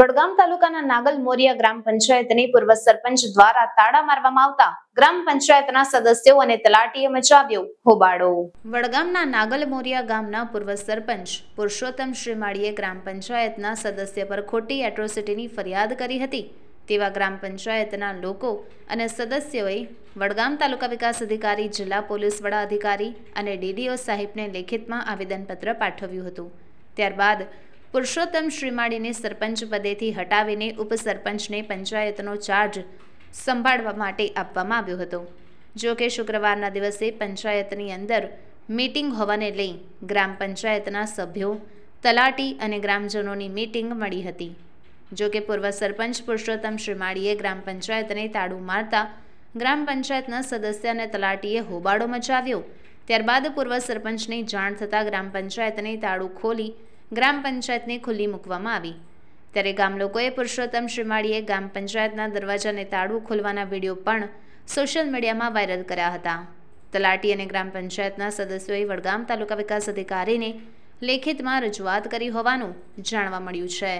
વડગામ તાલુકાના નાગલ મોરિયા ગ્રામ પંચાયતની પૂર્વ સરપંચ દ્વારા તાળા મારવામાં આવતા ગ્રામ પંચાયતના સદસ્યો અને તલાટીએ મચાવ્યો હોબાળો વડગામના નાગલ મોરિયા ગામના પૂર્વ સરપંચ પુરુષોત્તમ શ્રીમાળીએ ગ્રામ પંચાયતના સદસ્ય પર ખોટી એટ્રોસિટીની ફરિયાદ કરી હતી તેવા ગ્રામ પંચાયતના લોકો અને સદસ્યોએ વડગામ તાલુકા વિકાસ અધિકારી જિલ્લા પોલીસ વડા અધિકારી અને ડીડીઓ સાહેબને લેખિતમાં આવેદનપત્ર પાઠવ્યું હતું ત્યારબાદ પુરુષોત્તમ શ્રીમાળીને સરપંચ પદેથી હટાવીને ઉપસરપંચને પંચાયતનો ચાર્જ સંભાળવા માટે આપવામાં આવ્યો હતો જો કે શુક્રવારના દિવસે પંચાયતની અંદર મીટિંગ હોવાને લઈ ગ્રામ પંચાયતના સભ્યો તલાટી અને ગ્રામજનોની મીટિંગ મળી હતી જો કે પૂર્વ સરપંચ પુરુષોત્તમ શ્રીમાળીએ ગ્રામ પંચાયતને તાળું મારતા ગ્રામ પંચાયતના સદસ્ય અને તલાટીએ હોબાળો મચાવ્યો ત્યારબાદ પૂર્વ સરપંચની જાણ થતાં ગ્રામ પંચાયતને તાળું ખોલી ગ્રામ પંચાયતને ખુલ્લી મૂકવામાં આવી ત્યારે ગામ લોકોએ પુરુષોત્તમ શ્રીમાળીએ ગ્રામ પંચાયતના દરવાજાને તાળું ખોલવાના વિડીયો પણ સોશિયલ મીડિયામાં વાયરલ કર્યા હતા તલાટી અને ગ્રામ પંચાયતના સદસ્યોએ વડગામ તાલુકા વિકાસ અધિકારીને લેખિતમાં રજૂઆત કરી હોવાનું જાણવા મળ્યું છે